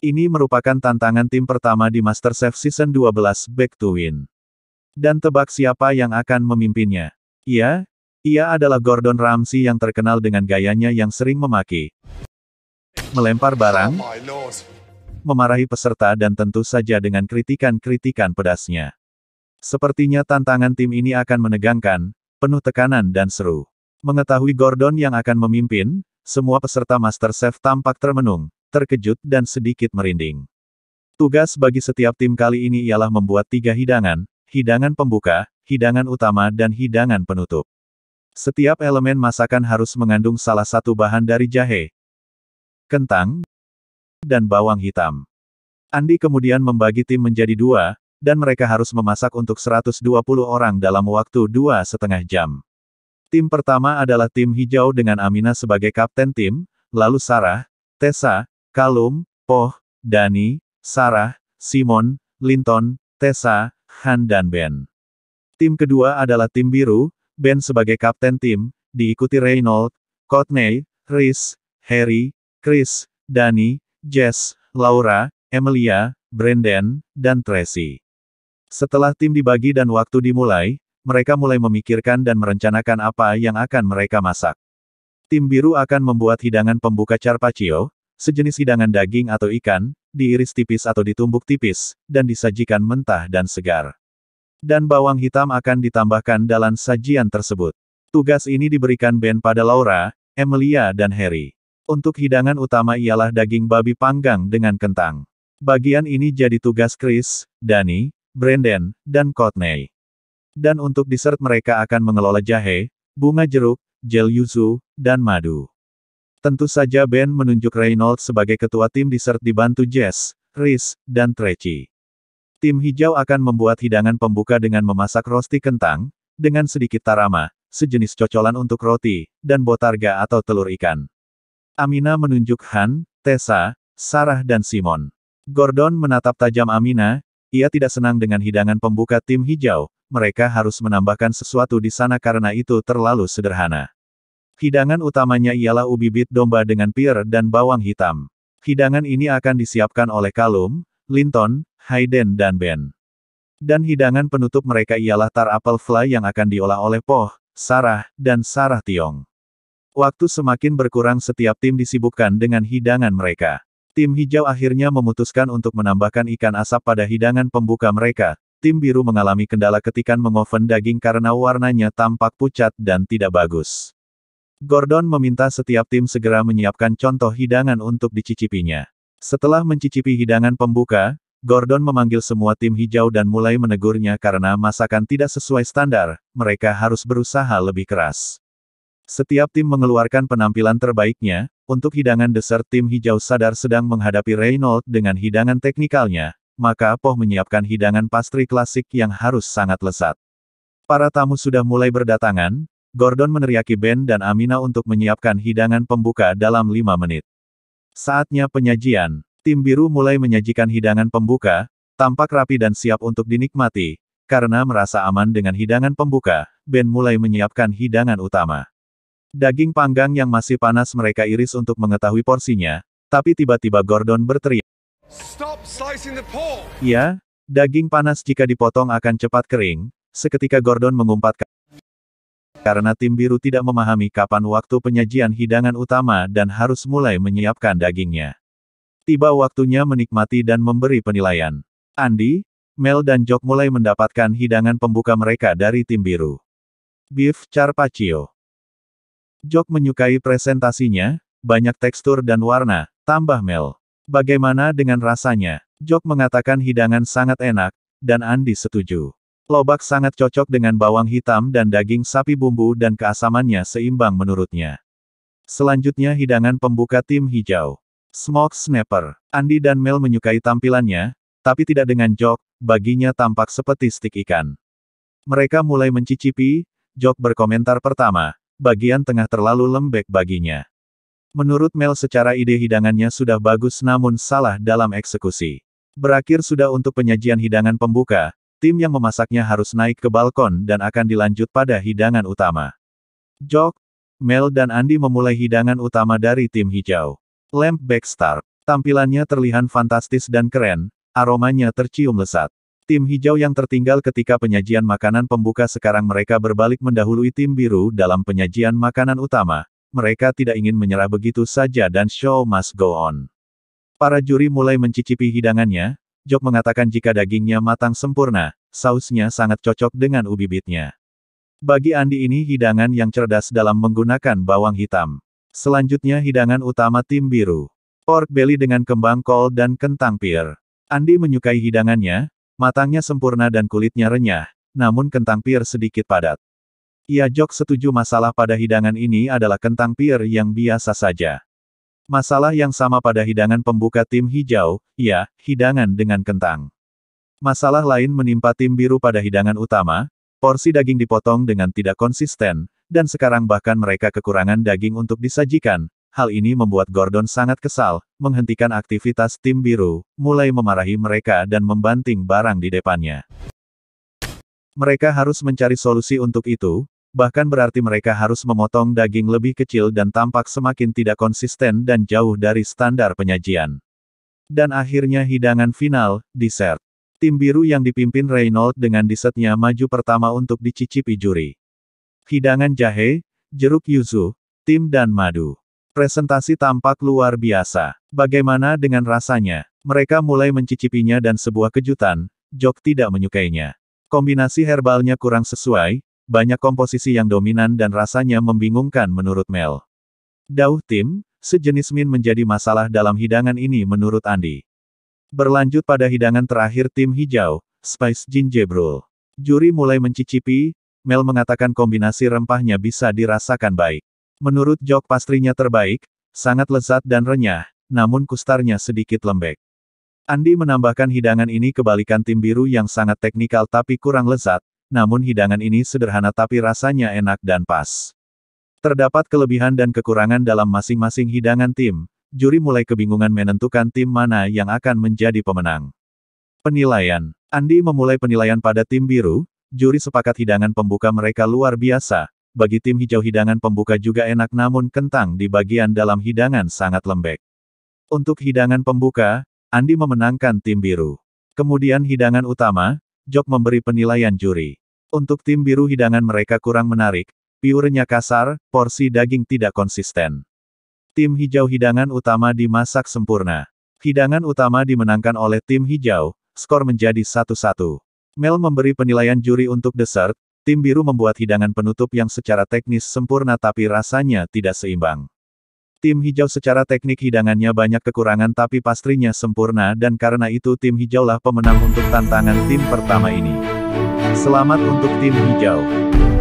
Ini merupakan tantangan tim pertama di MasterChef Season 12 Back to Win. Dan tebak siapa yang akan memimpinnya. Iya, ia adalah Gordon Ramsay yang terkenal dengan gayanya yang sering memaki. Melempar barang, oh memarahi peserta dan tentu saja dengan kritikan-kritikan pedasnya. Sepertinya tantangan tim ini akan menegangkan, penuh tekanan dan seru. Mengetahui Gordon yang akan memimpin, semua peserta MasterChef tampak termenung, terkejut dan sedikit merinding. Tugas bagi setiap tim kali ini ialah membuat tiga hidangan, hidangan pembuka, hidangan utama dan hidangan penutup. Setiap elemen masakan harus mengandung salah satu bahan dari jahe, kentang, dan bawang hitam. Andi kemudian membagi tim menjadi dua, dan mereka harus memasak untuk 120 orang dalam waktu dua setengah jam. Tim pertama adalah tim hijau dengan Amina sebagai kapten tim, lalu Sarah, Tessa, Kalum, Poh, Dani, Sarah, Simon, Linton, Tessa, Han dan Ben. Tim kedua adalah tim biru, Ben sebagai kapten tim, diikuti Reynold, Courtney, Chris, Harry, Chris, Dani, Jess, Laura, Emilia, Brandon, dan Tracy. Setelah tim dibagi dan waktu dimulai, mereka mulai memikirkan dan merencanakan apa yang akan mereka masak. Tim biru akan membuat hidangan pembuka carpaccio, sejenis hidangan daging atau ikan, diiris tipis atau ditumbuk tipis, dan disajikan mentah dan segar. Dan bawang hitam akan ditambahkan dalam sajian tersebut. Tugas ini diberikan Ben pada Laura, Emilia dan Harry. Untuk hidangan utama ialah daging babi panggang dengan kentang. Bagian ini jadi tugas Chris, Danny, Brandon, dan Courtney. Dan untuk dessert mereka akan mengelola jahe, bunga jeruk, gel yuzu, dan madu. Tentu saja Ben menunjuk Reynolds sebagai ketua tim dessert dibantu Jess, Riz, dan Treci. Tim hijau akan membuat hidangan pembuka dengan memasak rosti kentang, dengan sedikit tarama, sejenis cocolan untuk roti, dan botarga atau telur ikan. Amina menunjuk Han, Tessa, Sarah dan Simon. Gordon menatap tajam Amina, ia tidak senang dengan hidangan pembuka tim hijau, mereka harus menambahkan sesuatu di sana karena itu terlalu sederhana. Hidangan utamanya ialah ubi bit domba dengan pir dan bawang hitam. Hidangan ini akan disiapkan oleh Kalum, Linton, Hayden dan Ben. Dan hidangan penutup mereka ialah tar apple fly yang akan diolah oleh Poh, Sarah, dan Sarah Tiong. Waktu semakin berkurang setiap tim disibukkan dengan hidangan mereka. Tim hijau akhirnya memutuskan untuk menambahkan ikan asap pada hidangan pembuka mereka. Tim biru mengalami kendala ketika mengoven daging karena warnanya tampak pucat dan tidak bagus. Gordon meminta setiap tim segera menyiapkan contoh hidangan untuk dicicipinya. Setelah mencicipi hidangan pembuka, Gordon memanggil semua tim hijau dan mulai menegurnya karena masakan tidak sesuai standar, mereka harus berusaha lebih keras. Setiap tim mengeluarkan penampilan terbaiknya, untuk hidangan dessert tim hijau sadar sedang menghadapi Reynolds dengan hidangan teknikalnya, maka Poh menyiapkan hidangan pastri klasik yang harus sangat lezat. Para tamu sudah mulai berdatangan, Gordon meneriaki Ben dan Amina untuk menyiapkan hidangan pembuka dalam lima menit. Saatnya penyajian, tim biru mulai menyajikan hidangan pembuka, tampak rapi dan siap untuk dinikmati, karena merasa aman dengan hidangan pembuka, Ben mulai menyiapkan hidangan utama. Daging panggang yang masih panas mereka iris untuk mengetahui porsinya, tapi tiba-tiba Gordon berteriak. Stop slicing the pork. Ya, daging panas jika dipotong akan cepat kering, seketika Gordon mengumpatkan. Karena tim biru tidak memahami kapan waktu penyajian hidangan utama dan harus mulai menyiapkan dagingnya. Tiba waktunya menikmati dan memberi penilaian. Andi, Mel dan Jok mulai mendapatkan hidangan pembuka mereka dari tim biru. Beef Carpaccio. Jok menyukai presentasinya, banyak tekstur dan warna, tambah Mel. Bagaimana dengan rasanya? Jok mengatakan hidangan sangat enak, dan Andi setuju. Lobak sangat cocok dengan bawang hitam dan daging sapi bumbu dan keasamannya seimbang menurutnya. Selanjutnya hidangan pembuka tim hijau. Smoke Snapper. Andi dan Mel menyukai tampilannya, tapi tidak dengan jok, baginya tampak seperti stik ikan. Mereka mulai mencicipi, jok berkomentar pertama, bagian tengah terlalu lembek baginya. Menurut Mel secara ide hidangannya sudah bagus namun salah dalam eksekusi. Berakhir sudah untuk penyajian hidangan pembuka, Tim yang memasaknya harus naik ke balkon dan akan dilanjut pada hidangan utama. Jok, Mel dan Andi memulai hidangan utama dari tim hijau. Lamp Backstar. Tampilannya terlihat fantastis dan keren, aromanya tercium lesat. Tim hijau yang tertinggal ketika penyajian makanan pembuka sekarang mereka berbalik mendahului tim biru dalam penyajian makanan utama. Mereka tidak ingin menyerah begitu saja dan show must go on. Para juri mulai mencicipi hidangannya, Jok mengatakan jika dagingnya matang sempurna, sausnya sangat cocok dengan ubi bitnya. Bagi Andi ini hidangan yang cerdas dalam menggunakan bawang hitam. Selanjutnya hidangan utama tim biru. Pork belly dengan kembang kol dan kentang pir. Andi menyukai hidangannya, matangnya sempurna dan kulitnya renyah, namun kentang pir sedikit padat. Ia jok setuju masalah pada hidangan ini adalah kentang pir yang biasa saja. Masalah yang sama pada hidangan pembuka tim hijau, ya, hidangan dengan kentang. Masalah lain menimpa tim biru pada hidangan utama, porsi daging dipotong dengan tidak konsisten, dan sekarang bahkan mereka kekurangan daging untuk disajikan. Hal ini membuat Gordon sangat kesal, menghentikan aktivitas tim biru, mulai memarahi mereka dan membanting barang di depannya. Mereka harus mencari solusi untuk itu, bahkan berarti mereka harus memotong daging lebih kecil dan tampak semakin tidak konsisten dan jauh dari standar penyajian. Dan akhirnya hidangan final, dessert. Tim biru yang dipimpin Reynold dengan dessertnya maju pertama untuk dicicipi juri. Hidangan jahe, jeruk yuzu, tim dan madu. Presentasi tampak luar biasa. Bagaimana dengan rasanya? Mereka mulai mencicipinya dan sebuah kejutan, Jok tidak menyukainya. Kombinasi herbalnya kurang sesuai, banyak komposisi yang dominan dan rasanya membingungkan menurut Mel. Dauh tim, sejenis min menjadi masalah dalam hidangan ini menurut Andi. Berlanjut pada hidangan terakhir tim hijau, Spice Gingebrul. Juri mulai mencicipi, Mel mengatakan kombinasi rempahnya bisa dirasakan baik. Menurut jok pastrinya terbaik, sangat lezat dan renyah, namun kustarnya sedikit lembek. Andi menambahkan hidangan ini kebalikan tim biru yang sangat teknikal tapi kurang lezat, namun hidangan ini sederhana tapi rasanya enak dan pas. Terdapat kelebihan dan kekurangan dalam masing-masing hidangan tim, juri mulai kebingungan menentukan tim mana yang akan menjadi pemenang. Penilaian Andi memulai penilaian pada tim biru, juri sepakat hidangan pembuka mereka luar biasa, bagi tim hijau hidangan pembuka juga enak namun kentang di bagian dalam hidangan sangat lembek. Untuk hidangan pembuka, Andi memenangkan tim biru. Kemudian hidangan utama, Jok memberi penilaian juri. Untuk tim biru hidangan mereka kurang menarik, piurnya kasar, porsi daging tidak konsisten. Tim hijau hidangan utama dimasak sempurna. Hidangan utama dimenangkan oleh tim hijau, skor menjadi 1-1. Mel memberi penilaian juri untuk dessert, tim biru membuat hidangan penutup yang secara teknis sempurna tapi rasanya tidak seimbang. Tim hijau secara teknik hidangannya banyak kekurangan tapi pastrinya sempurna dan karena itu tim hijaulah pemenang untuk tantangan tim pertama ini. Selamat untuk tim hijau.